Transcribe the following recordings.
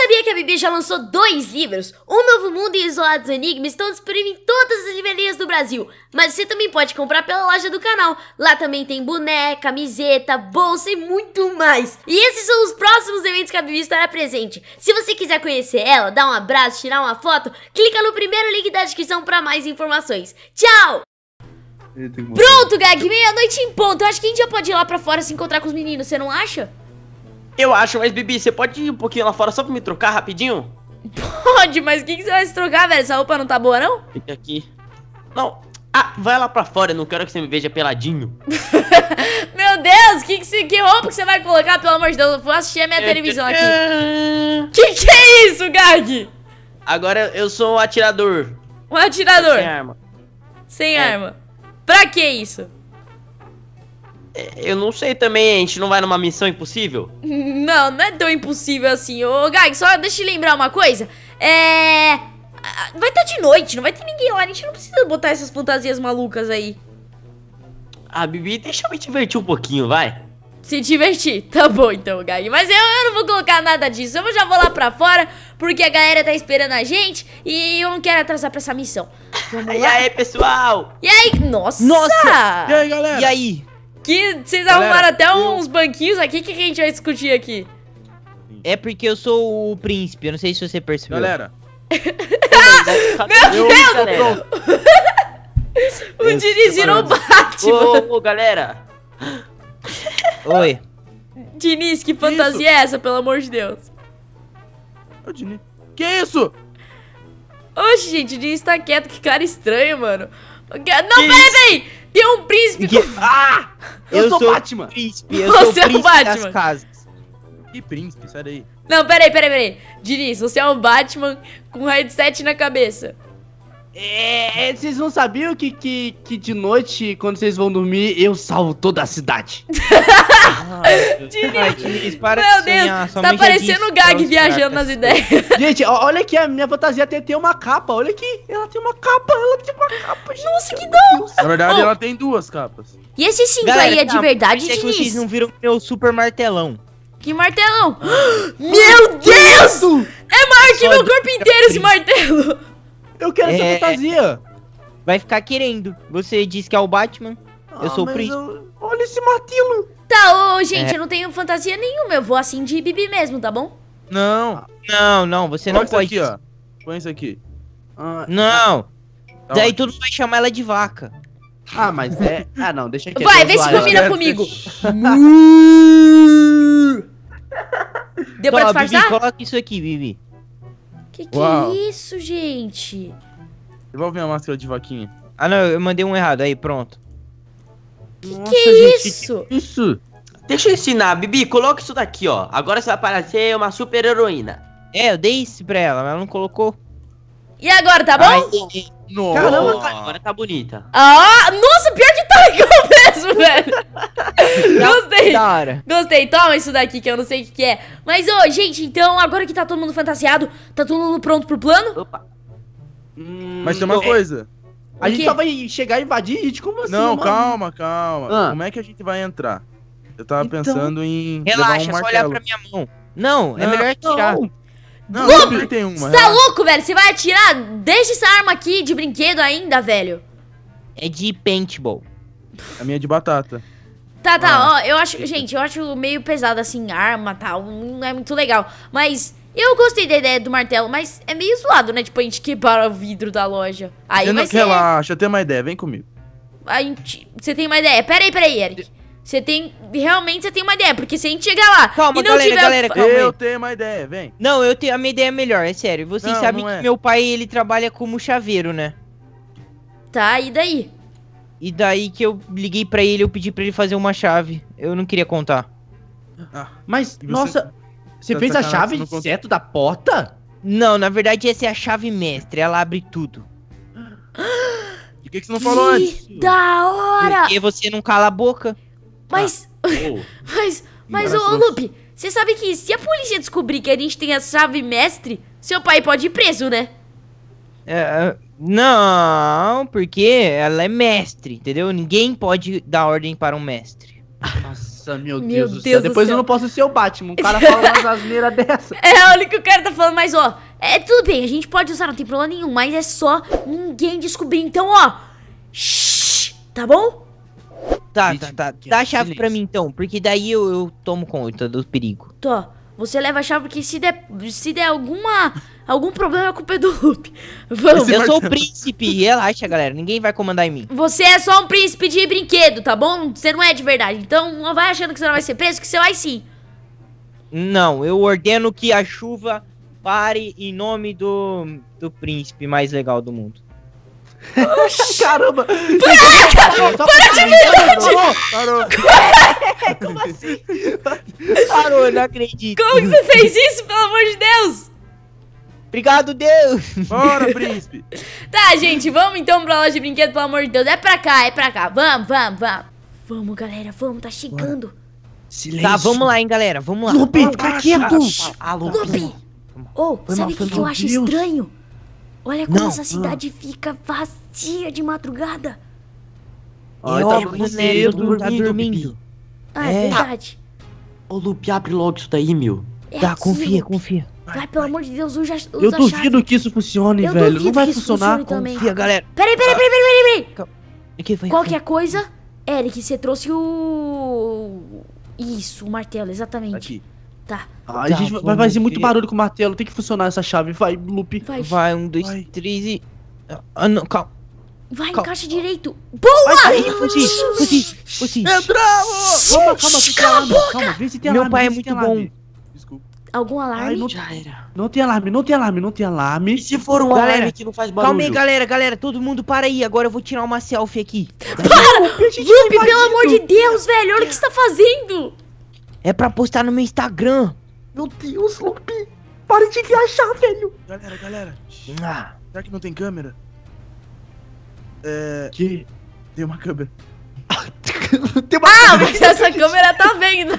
sabia que a Bibi já lançou dois livros? Um Novo Mundo e Isolados Enigmas estão disponíveis em todas as livrarias do Brasil. Mas você também pode comprar pela loja do canal. Lá também tem boneca, camiseta, bolsa e muito mais. E esses são os próximos eventos que a Bibi estará presente. Se você quiser conhecer ela, dar um abraço, tirar uma foto, clica no primeiro link da descrição para mais informações. Tchau! Pronto, Gag, meia-noite em ponto. Eu acho que a gente já pode ir lá pra fora se encontrar com os meninos, você não acha? Eu acho, mas Bibi, você pode ir um pouquinho lá fora só pra me trocar rapidinho? Pode, mas o que, que você vai se trocar, velho? Essa roupa não tá boa, não? Fica aqui. Não. Ah, vai lá pra fora, eu não quero que você me veja peladinho. Meu Deus, que, que, você, que roupa que você vai colocar, pelo amor de Deus? Eu vou assistir a minha televisão aqui. que que é isso, Gag? Agora eu sou um atirador. Um atirador? Sem arma. Sem é. arma. Pra que isso? Eu não sei também, a gente não vai numa missão impossível? Não, não é tão impossível assim. Ô, Gag, só deixa eu lembrar uma coisa. É. Vai estar tá de noite, não vai ter ninguém lá. A gente não precisa botar essas fantasias malucas aí. Ah, Bibi, deixa eu me divertir um pouquinho, vai. Se divertir, tá bom então, Gag. Mas eu, eu não vou colocar nada disso. Eu já vou lá pra fora, porque a galera tá esperando a gente e eu não quero atrasar pra essa missão. Vamos e lá. aí, pessoal? E aí, nossa! Nossa! E aí, galera? E aí? Que vocês Galera, arrumaram até eu... uns banquinhos aqui, que, que a gente vai discutir aqui? É porque eu sou o príncipe, eu não sei se você percebeu. Galera. Meu Deus! Galera. o Diniz virou Batman. Ô, galera. Oi. Diniz, que fantasia que é essa, pelo amor de Deus? Ô, Diniz. Que isso? Oxe, gente, o Diniz tá quieto, que cara estranho, mano. Não, que peraí, peraí! tem é um príncipe! Que... Ah! ah! Eu, eu sou, Batman! Príncipe, eu você sou príncipe é o Batman. das casas. Que príncipe, sai daí. Não, peraí, peraí, peraí. Diniz, você é um Batman com um headset na cabeça. É, vocês não sabiam que, que, que de noite, quando vocês vão dormir, eu salvo toda a cidade. Ah, Diniz, para Meu de Deus, é tá parecendo o Gag viajando nas ideias. Gente, olha aqui, a minha fantasia tem uma capa. Olha aqui, ela tem uma capa, ela tem uma capa. Gente. Nossa, que dó! Na verdade, oh. ela tem duas capas. E esse cinto aí é de verdade, Diniz? É que vocês não viram meu super martelão. Que martelão! Ah. Meu Deus! É maior que meu corpo inteiro esse martelo! Eu quero é... essa fantasia! Vai ficar querendo. Você disse que é o Batman. Ah, eu sou o Príncipe. Eu... Olha esse martelo! Tá, ô, gente, É. eu não tenho fantasia nenhuma. Eu vou assim de bibi mesmo, tá bom? Não, não, não, você não pode. isso. aqui, ó. Põe isso aqui. Ah, Não! Tá Daí tu vai chamar ela de vaca. ah, mas é. Ah, não, deixa aqui. Vai, vê se combina comigo. Deu pra Toma, Bibi, coloca isso aqui, Bibi. Que que Uau. é isso, gente? Devolve minha máscara de vaquinha. Ah, não, eu mandei um errado. Aí, pronto. Que Nossa, que é gente, isso? Que isso? Deixa eu ensinar, Bibi, coloca isso daqui, ó. Agora você vai parecer uma super heroína. É, eu dei isso pra ela, mas ela não colocou. E agora, tá bom? Ai, nossa. Caramba, agora tá bonita. Ah, nossa, pior que tá legal mesmo, velho. Gostei. cara. Gostei. Toma isso daqui que eu não sei o que, que é. Mas, ô, gente, então, agora que tá todo mundo fantasiado, tá todo mundo pronto pro plano? Opa. Hum, mas tem hum, uma é. coisa. A o gente quê? só vai chegar e invadir, gente? Como assim? Não, mano? calma, calma. Ah. Como é que a gente vai entrar? Eu tava então... pensando em. Relaxa, um só olhar pra minha mão. Não, é melhor atirar. Não. Não, Luke, tem uma, você tá louco, velho? Você vai atirar? Deixa essa arma aqui de brinquedo ainda, velho. É de paintball. A minha é de batata. Tá, tá, ah, ó, eu acho, gente, eu acho meio pesado assim, arma, tal, não é muito legal. Mas eu gostei da ideia do martelo, mas é meio zoado, né? Tipo, a gente quebrar o vidro da loja. Aí eu vai não, ser... Relaxa, eu tenho uma ideia, vem comigo. A gente... Você tem uma ideia? Pera aí, pera aí, Eric. Você tem... Realmente você tem uma ideia, porque se a gente chegar lá calma, e não galera, tiver... Galera, calma eu tenho uma ideia, vem. Não, eu tenho... A minha ideia é melhor, é sério. Vocês não, sabem não é. que meu pai, ele trabalha como chaveiro, né? Tá, e daí? E daí que eu liguei pra ele, eu pedi pra ele fazer uma chave. Eu não queria contar. Ah, mas, você... nossa, você fez a chave de da porta? Não, na verdade essa é a chave mestre, ela abre tudo. E o que, que você não falou que antes? da hora! Por que você não cala a boca. Mas... Ah. Oh. mas... Mas, ô, Lupe, você sabe que se a polícia descobrir que a gente tem a chave mestre, seu pai pode ir preso, né? É, é não, porque ela é mestre, entendeu? Ninguém pode dar ordem para um mestre. Nossa. Nossa, meu, meu Deus, do céu. Depois eu não posso ser o Batman. Um cara fala umas asneiras dessa. É, olha que o cara tá falando, mas ó, é tudo bem, a gente pode usar, não tem problema nenhum, mas é só ninguém descobrir. Então, ó, Shhh, tá bom? Tá, tá, tá. Dá a chave pra mim então, porque daí eu, eu tomo conta do perigo. Tô. Você leva a chave porque se der, se der alguma Algum problema com o Pedro Lupe. Vamos. eu sou o príncipe, relaxa, galera. Ninguém vai comandar em mim. Você é só um príncipe de brinquedo, tá bom? Você não é de verdade. Então não vai achando que você não vai ser preso, que você vai sim. Não, eu ordeno que a chuva pare em nome do, do príncipe mais legal do mundo. Caramba! Caraca! Para de verdade! Parou! Como assim? Parou, eu não acredito. Como que você fez isso, pelo amor de Deus? Obrigado, Deus! Bora, príncipe! tá, gente, vamos então pra loja de brinquedo, pelo amor de Deus. É pra cá, é pra cá. Vamos, vamos, vamos. Vamos, galera, vamos, tá chegando. Silêncio. Tá, vamos lá, hein, galera. Vamos lá. Lupe, fica quieto. Ah, Lupe. Ô, oh, sabe o que, que eu acho estranho? Olha como não, essa cidade fica vazia de madrugada. Tá olha, tá dormindo, Ele tá dormindo. Ah, é, é. verdade. Ô, Lupe, abre logo isso daí, meu. É tá, confia, assim, Lupe. confia. Vai, vai pelo amor de Deus, usa, usa Eu duvido que isso funcione, eu velho. Não vai funcionar, funcione também. confia, galera. Peraí, peraí, peraí, peraí, peraí. É Qualquer coisa, Eric, você trouxe o... Isso, o martelo, exatamente. Aqui. Tá. Ai, tá, gente, vai fazer muito barulho com o martelo. Tem que funcionar essa chave. Vai, loop. Vai, vai um, dois, vai. três e... Ah, não, calma. Vai, calma. encaixa direito. Boa! Ai, fugi, fugi, fugi. Entramos! Calma, calma, calma, calma, calma, calma, calma, calma, calma, calma, calma, algum alarme? Ai, não, já era. Não tem alarme, não tem alarme, não tem alarme. E se for um galera, alarme que não faz barulho? Calma aí, galera, galera, todo mundo para aí. Agora eu vou tirar uma selfie aqui. Para! Lupe, tá pelo amor de Deus, velho, olha o que você tá fazendo. É pra postar no meu Instagram. Meu Deus, Lupe. Para de viajar, velho. Galera, galera. Ah. Será que não tem câmera? É... Que? Tem uma câmera. ah, mas essa câmera tá vendo.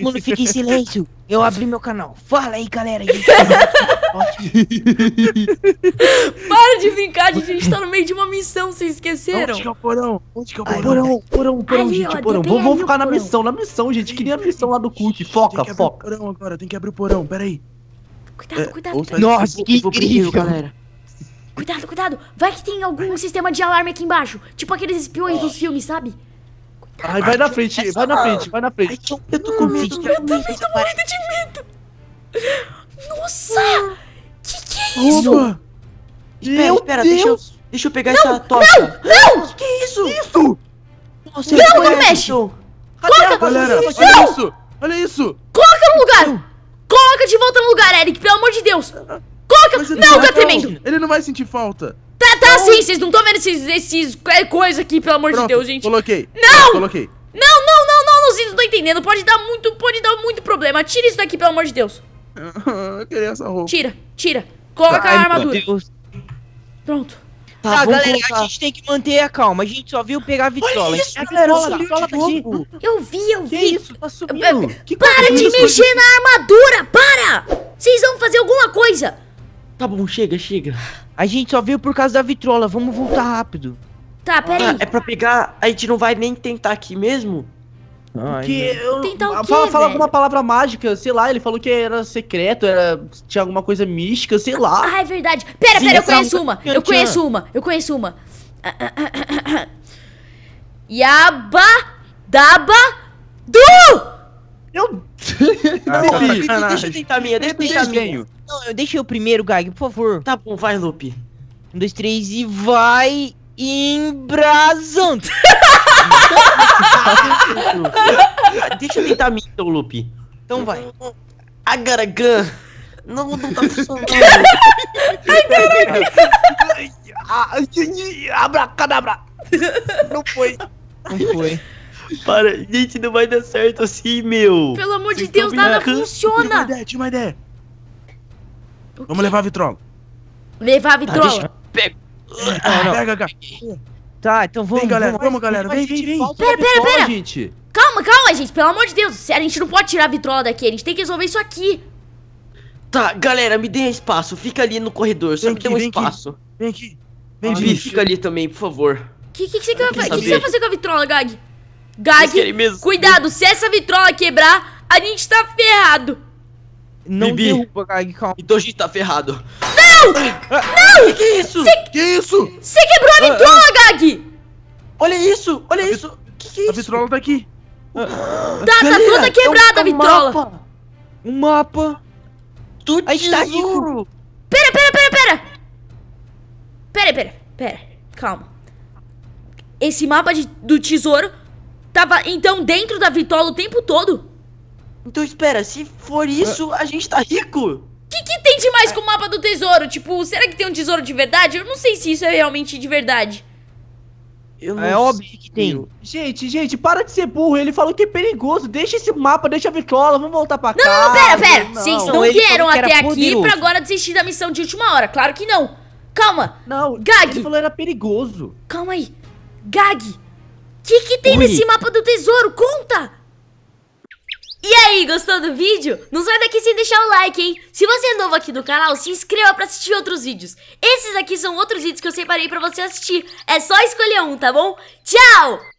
mundo fica em silêncio. Eu abri meu canal. Fala aí, galera. Para de brincar, gente. A gente tá no meio de uma missão, vocês esqueceram? Onde que é o porão? Onde que é o porão? Porão, porão, porão, ali, gente, ó, porão. Vamos, ficar na missão, na missão, gente. Queria a missão lá do cult. Foca, foca. porão agora, tem que abrir o porão, peraí. Cuidado, é, cuidado. cuidado. Nossa, que incrível, galera. Cuidado, cuidado. Vai que tem algum sistema de alarme aqui embaixo. Tipo aqueles espiões dos filmes, sabe? Ai, vai na frente, vai na frente, vai na frente. Ai, eu tô com medo. Eu também tô morrendo de medo. Nossa! Que que é isso? Opa. Espera, espera, deixa eu, deixa eu pegar não, essa tocha. Não, não! Que que é isso? Isso! Nossa, não, não mexe! Coloca, galera, olha isso! Olha isso! Coloca no lugar! Coloca de volta no lugar, Eric, pelo amor de Deus! Caraca, mas não, tá tremendo. Ele não vai sentir falta. Tá, tá não. sim, vocês não estão vendo esses, esses é, coisas aqui, pelo amor Pronto, de Deus, gente. Coloquei. Não! Eu coloquei. Não, não, não, não, não, vocês não estão entendendo. Pode dar muito, pode dar muito problema. Tira isso daqui, pelo amor de Deus. eu queria essa roupa. Tira, tira. Coloca a armadura. Pronto. Tá, tá galera, colocar. a gente tem que manter a calma. A gente só viu pegar a vitrola. Olha isso, a galera, a vitrola Eu vi, eu vi. Que isso, tá subindo. É, para de é mexer na armadura, para! Vocês vão fazer alguma coisa. Tá bom, chega, chega. A gente só veio por causa da vitrola, vamos voltar rápido. Tá, peraí. Ah, é pra pegar. A gente não vai nem tentar aqui mesmo? Porque eu. Tentar o ah, quê, fala, fala alguma palavra mágica, sei lá, ele falou que era secreto, era. Tinha alguma coisa mística, sei lá. Ah, é verdade. Pera, Sim, pera, eu conheço uma. Eu, conheço uma, eu conheço uma. Yaba Daba Du! Meu não, ah, Lupe, deixa eu tentar a minha, deixa eu tentar a minha. Não, eu deixei o primeiro, Gag, por favor. Tá bom, vai, Lupe. Um, dois, três e vai. Embrasando! deixa eu tentar a minha então, Lupe. Então vai. Agaragan! Não, não tá funcionando. Agaragan! Abracadabra! Não foi. Não foi. Para, gente, não vai dar certo assim, meu. Pelo amor Vocês de Deus, nada funciona. funciona. Uma ideia, uma ideia. Vamos levar a vitrola. Levar a ah, vitrola? Pega. Ah, Pega, Tá, então vamos. Vem, galera, vamos, vamos galera. Vem, vem, vem. Pera, pera, pera. Gente. Calma, calma, gente. Pelo amor de Deus. A gente não pode tirar a vitrola daqui. A gente tem que resolver isso aqui. Tá, galera, me dê espaço. Fica ali no corredor. Só vem me aqui, dê um vem espaço. Aqui. Vem aqui. Vem, ah, Fica ali também, por favor. O que, que, que, você, que, que você vai fazer com a vitrola, Gag? Gag, mesmo... cuidado, se essa vitrola quebrar, a gente tá ferrado. Não Bibi. derruba, Gag, calma. Então a gente tá ferrado. Não! Ah, não! Que, é isso? Cê... Que isso? Você quebrou a ah, vitrola, ah, Gag! Olha isso, olha a isso. Vi... Que que é isso? A vitrola tá aqui. Ah. Tá, tá, Galera, tá toda quebrada é um, a é vitrola. Mapa. Um mapa. tudo tá de tesouro. Tá rico. Pera, pera, pera, pera. Pera, pera, pera. Calma. Esse mapa de, do tesouro Tava, então, dentro da vitola o tempo todo? Então, espera, se for isso, a gente tá rico? O que, que tem de mais com o mapa do tesouro? Tipo, será que tem um tesouro de verdade? Eu não sei se isso é realmente de verdade. Eu é não é sei óbvio que tem. Gente, gente, para de ser burro. Ele falou que é perigoso. Deixa esse mapa, deixa a vitola, vamos voltar pra não, casa. Não, não, pera, pera. Não, Vocês não, não vieram até aqui poderoso. pra agora desistir da missão de última hora. Claro que não. Calma. Não, Gag. ele falou que era perigoso. Calma aí. Gag, que, que tem Ui. nesse mapa do tesouro? Conta! E aí, gostou do vídeo? Não sai daqui sem deixar o like, hein? Se você é novo aqui no canal, se inscreva pra assistir outros vídeos. Esses aqui são outros vídeos que eu separei pra você assistir. É só escolher um, tá bom? Tchau!